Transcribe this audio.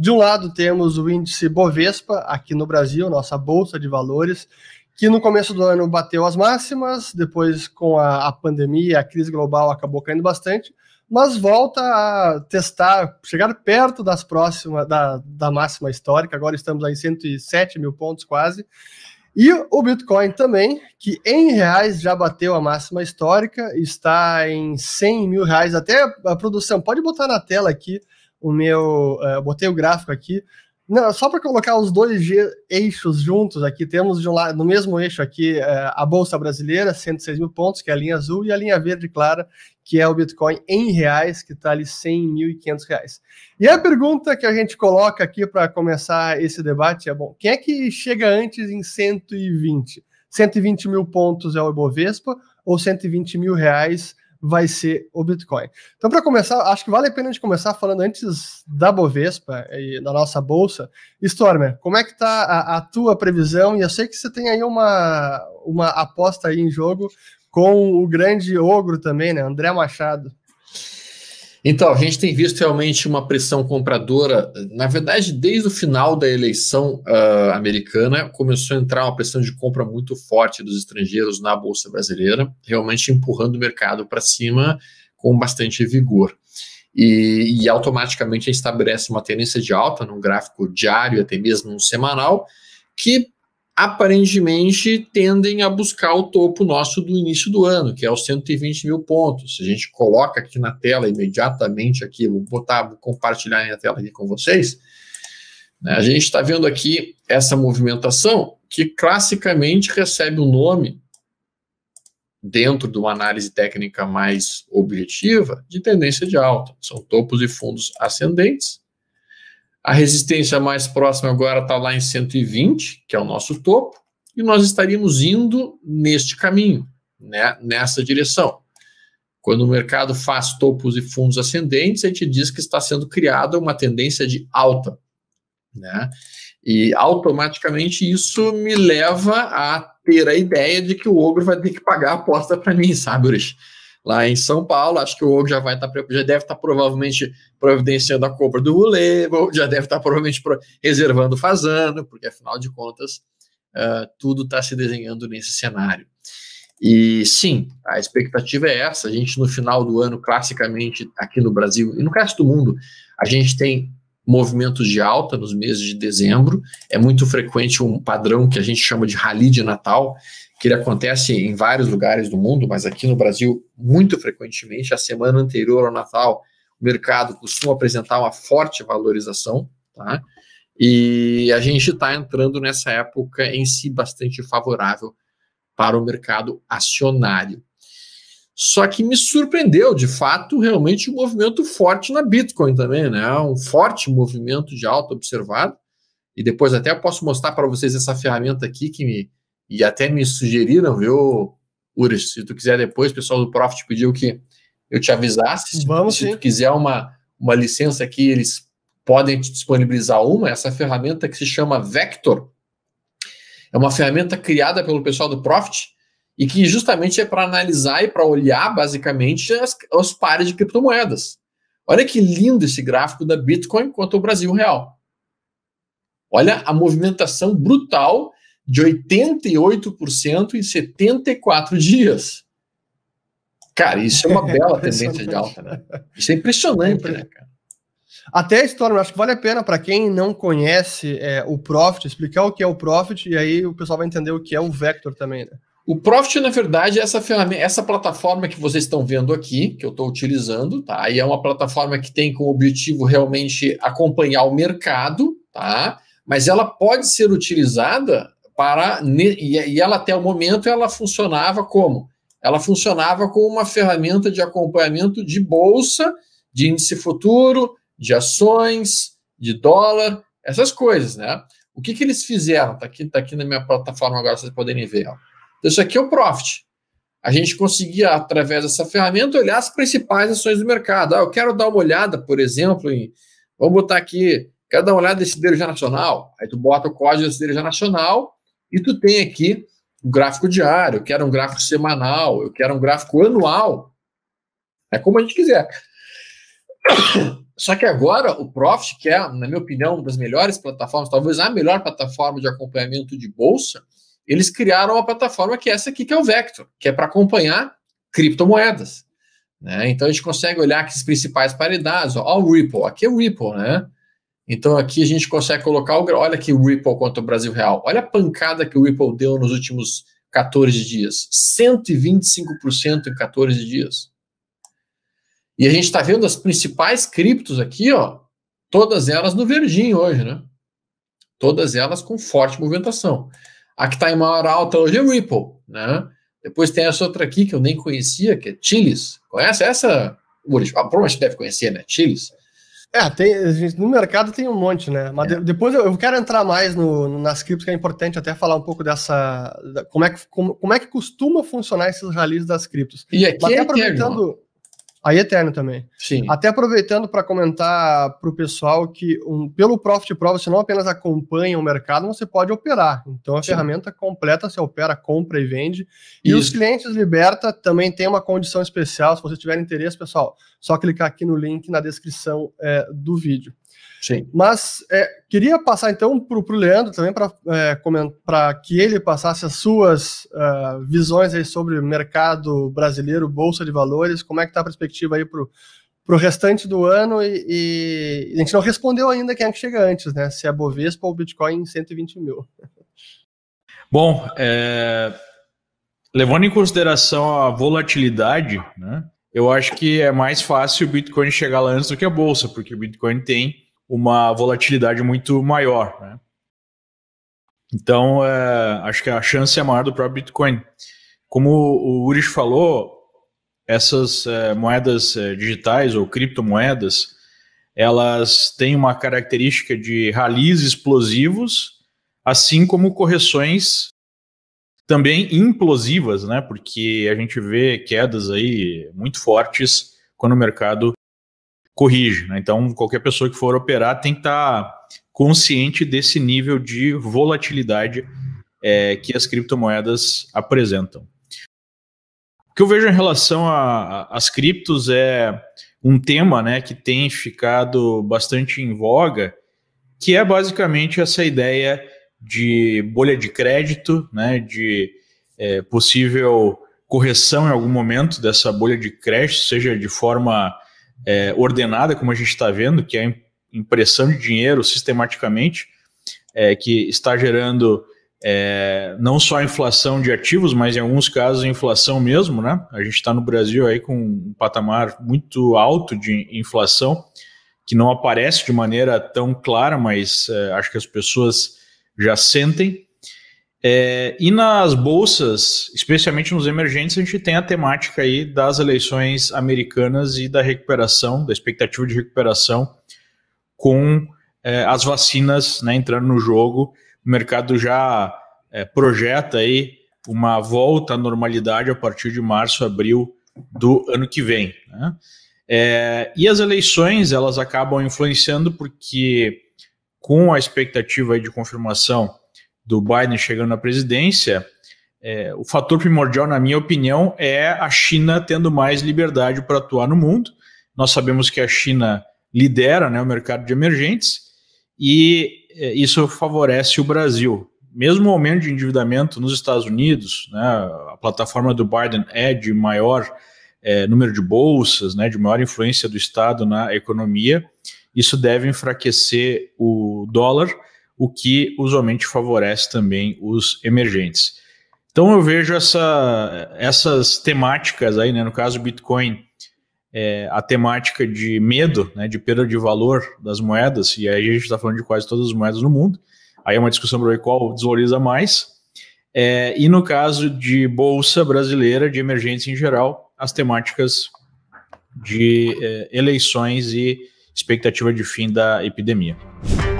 De um lado, temos o índice Bovespa, aqui no Brasil, nossa bolsa de valores, que no começo do ano bateu as máximas, depois, com a, a pandemia, a crise global acabou caindo bastante, mas volta a testar, chegar perto das próximas, da, da máxima histórica, agora estamos aí 107 mil pontos quase. E o Bitcoin também, que em reais já bateu a máxima histórica, está em 100 mil reais, até a produção, pode botar na tela aqui, o meu. Eh, eu botei o gráfico aqui. Não, só para colocar os dois eixos juntos aqui, temos de um lado, no mesmo eixo aqui eh, a Bolsa Brasileira, 106 mil pontos, que é a linha azul, e a linha verde clara, que é o Bitcoin em reais, que está ali 100.500 reais. E a pergunta que a gente coloca aqui para começar esse debate é, bom, quem é que chega antes em 120? 120 mil pontos é o Ibovespa ou 120 mil reais vai ser o Bitcoin. Então, para começar, acho que vale a pena a gente começar falando antes da Bovespa e da nossa bolsa. Stormer, como é que está a, a, tua previsão? E eu sei que você tem aí uma, uma aposta aí em jogo com o grande ogro também, né? André Machado. Então, a gente tem visto realmente uma pressão compradora. Na verdade, desde o final da eleição uh, americana, começou a entrar uma pressão de compra muito forte dos estrangeiros na Bolsa Brasileira, realmente empurrando o mercado para cima com bastante vigor. E, e, automaticamente estabelece uma tendência de alta num gráfico diário, até mesmo no semanal, que aparentemente tendem a buscar o topo nosso do início do ano, que é os 120 mil pontos. Se A gente coloca aqui na tela imediatamente aqui, vou botar, vou compartilhar na tela aqui com vocês. Né? A gente está vendo aqui essa movimentação que classicamente recebe o um nome dentro de uma análise técnica mais objetiva de tendência de alta. São topos e fundos ascendentes a resistência mais próxima agora está lá em 120, que é o nosso topo, e nós estaríamos indo neste caminho, né, nessa direção. Quando o mercado faz topos e fundos ascendentes, a gente diz que está sendo criada uma tendência de alta. Né? E automaticamente isso me leva a ter a ideia de que o ogro vai ter que pagar a aposta para mim, sabe, Urish? lá em São Paulo. Acho que o Hugo já vai tá estar já deve estar tá provavelmente providenciando a compra do Rulebo, já deve estar tá provavelmente reservando o Fazano, porque afinal de contas uh, tudo está se desenhando nesse cenário. E sim, a expectativa é essa. A gente no final do ano, classicamente aqui no Brasil e no resto do mundo, a gente tem movimentos de alta nos meses de dezembro. É muito frequente um padrão que a gente chama de rally de Natal, que ele acontece em vários lugares do mundo, mas aqui no Brasil, muito frequentemente, a semana anterior ao Natal, o mercado costuma apresentar uma forte valorização, tá? E a gente está entrando nessa época em si bastante favorável para o mercado acionário. Só que me surpreendeu, de fato, realmente o um movimento forte na Bitcoin também, né? Um forte movimento de alta observado. E depois até posso mostrar para vocês essa ferramenta aqui que me e até me sugeriram, viu, Uris? Se tu quiser depois, o pessoal do Profit pediu que eu te avisasse. Vamos se, tu quiser uma, uma licença aqui, eles podem te disponibilizar uma. Essa ferramenta que se chama Vector é uma ferramenta criada pelo pessoal do Profit e que justamente é para analisar e para olhar basicamente as, os pares de criptomoedas. Olha que lindo esse gráfico da Bitcoin quanto ao Brasil real. Olha a movimentação brutal de 88% em 74 dias. Cara, isso é uma bela é tendência de alta, né? Isso é impressionante, é né, cara? Até a história, acho que vale a pena para quem não conhece é, o Profit explicar o que é o Profit e aí o pessoal vai entender o que é o Vector também, né? O Profit, na verdade, é essa ferramenta, essa plataforma que vocês estão vendo aqui, que eu estou utilizando, tá? E é uma plataforma que tem como objetivo realmente acompanhar o mercado, tá? Mas ela pode ser utilizada para e ela até o momento ela funcionava como? Ela funcionava como uma ferramenta de acompanhamento de bolsa, de índice futuro, de ações, de dólar, essas coisas, né? O que, que eles fizeram? Está aqui, tá aqui na minha plataforma agora, vocês poderem ver. Ó. Então, isso aqui é o profit. A gente conseguia, através dessa ferramenta, olhar as principais ações do mercado. Ah, eu quero dar uma olhada, por exemplo, em. Vamos botar aqui, quero dar uma olhada nesse cereja nacional. Aí tu bota o código desse cereja nacional e tu tem aqui o um gráfico diário, eu quero um gráfico semanal, eu quero um gráfico anual. É como a gente quiser. Só que agora o Profit, que é, na minha opinião, uma das melhores plataformas, talvez a melhor plataforma de acompanhamento de bolsa, eles criaram uma plataforma que é essa aqui, que é o Vector, que é para acompanhar criptomoedas. Né? Então a gente consegue olhar aqui as principais paridades, Olha o Ripple, aqui é o Ripple, né? Então aqui a gente consegue colocar o olha aqui o Ripple contra o Brasil Real. Olha a pancada que o Ripple deu nos últimos 14 dias. 125% em 14 dias. E a gente está vendo as principais criptos aqui, ó, todas elas no verdinho hoje, né? Todas elas com forte movimentação. A que está em maior alta hoje é Ripple, né? Depois tem essa outra aqui que eu nem conhecia, que é Chiles. Conhece essa? Ulrich? Ah, deve conhecer, né? Chiles. É, tem, no mercado tem um monte, né? Mas é. depois eu, eu, quero entrar mais no, nas criptos, que é importante até falar um pouco dessa. Da, como, é que, como, como, é que costuma funcionar esses ralis das criptos. E aqui Mas é até aproveitando. Aí é eterno também. Sim. Até aproveitando para comentar para o pessoal que um, pelo Profit Pro você não apenas acompanha o mercado, você pode operar. Então a Sim. ferramenta completa você opera, compra e vende. E Isso. os clientes Liberta também tem uma condição especial. Se você tiver interesse, pessoal, só clicar aqui no link na descrição é, do vídeo. Sim. Mas é, queria passar então para o Leandro também para é, que ele passasse as suas uh, visões aí sobre o mercado brasileiro, bolsa de valores, como é que está a perspectiva aí para o restante do ano e, e, a gente não respondeu ainda quem é que chega antes, né? Se é Bovespa ou Bitcoin em 120 mil. Bom, é, levando em consideração a volatilidade, né? Eu acho que é mais fácil o Bitcoin chegar lá antes do que a bolsa, porque o Bitcoin tem uma volatilidade muito maior. Né? Então, é, acho que a chance é maior do próprio Bitcoin. Como o Urish falou, essas é, moedas é, digitais ou criptomoedas, elas têm uma característica de ralis explosivos, assim como correções também implosivas, né? Porque a gente vê quedas aí muito fortes quando o mercado corrige. Né? Então, qualquer pessoa que for operar tem que estar tá consciente desse nível de volatilidade é, que as criptomoedas apresentam. O que eu vejo em relação às criptos é um tema né, que tem ficado bastante em voga, que é basicamente essa ideia de bolha de crédito, né, de é, possível correção em algum momento dessa bolha de crédito, seja de forma é, ordenada, como a gente está vendo, que é a impressão de dinheiro sistematicamente, é, que está gerando é, não só a inflação de ativos, mas em alguns casos a inflação mesmo, né? A gente está no Brasil aí com um patamar muito alto de inflação, que não aparece de maneira tão clara, mas é, acho que as pessoas já sentem. É, e nas bolsas, especialmente nos emergentes, a gente tem a temática aí das eleições americanas e da recuperação, da expectativa de recuperação com é, as vacinas né, entrando no jogo. O mercado já é, projeta aí uma volta à normalidade a partir de março, abril do ano que vem. Né? É, e as eleições elas acabam influenciando porque com a expectativa de confirmação do Biden chegando à presidência, é, o fator primordial, na minha opinião, é a China tendo mais liberdade para atuar no mundo. Nós sabemos que a China lidera né, o mercado de emergentes e é, isso favorece o Brasil. Mesmo o aumento de endividamento nos Estados Unidos, né, a plataforma do Biden é de maior é, número de bolsas, né, de maior influência do Estado na economia, isso deve enfraquecer o dólar o que usualmente favorece também os emergentes. Então eu vejo essa, essas temáticas aí, né? No caso do Bitcoin, é, a temática de medo, né? De perda de valor das moedas, e aí a gente está falando de quase todas as moedas no mundo. Aí é uma discussão sobre qual desvaloriza mais. É, e no caso de Bolsa Brasileira, de emergência em geral, as temáticas de é, eleições e expectativa de fim da epidemia.